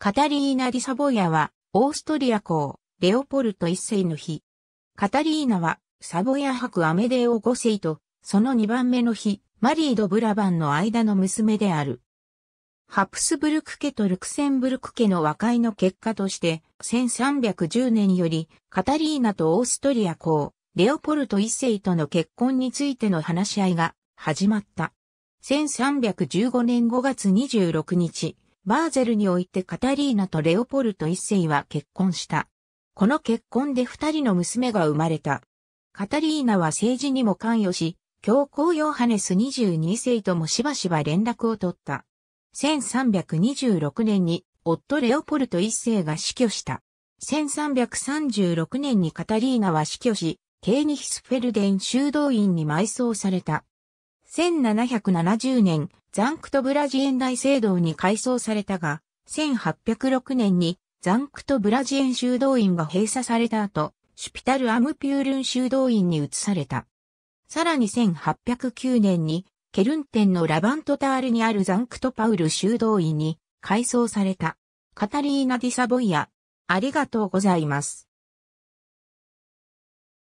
カタリーナ・リサボヤは、オーストリア公、レオポルト一世の日。カタリーナは、サボヤ博アメデオ五世と、その二番目の日、マリー・ド・ブラバンの間の娘である。ハプスブルク家とルクセンブルク家の和解の結果として、1310年より、カタリーナとオーストリア公、レオポルト一世との結婚についての話し合いが始まった。1315年5月26日、バーゼルにおいてカタリーナとレオポルト一世は結婚した。この結婚で二人の娘が生まれた。カタリーナは政治にも関与し、教皇ヨハネス22世ともしばしば連絡を取った。1326年に夫レオポルト一世が死去した。1336年にカタリーナは死去し、ケーニヒスフェルデン修道院に埋葬された。1770年、ザンクトブラジエン大聖堂に改装されたが、1806年にザンクトブラジエン修道院が閉鎖された後、シュピタル・アムピュールン修道院に移された。さらに1809年に、ケルンテンのラバントタールにあるザンクトパウル修道院に改装された。カタリーナ・ディサボイア、ありがとうございます。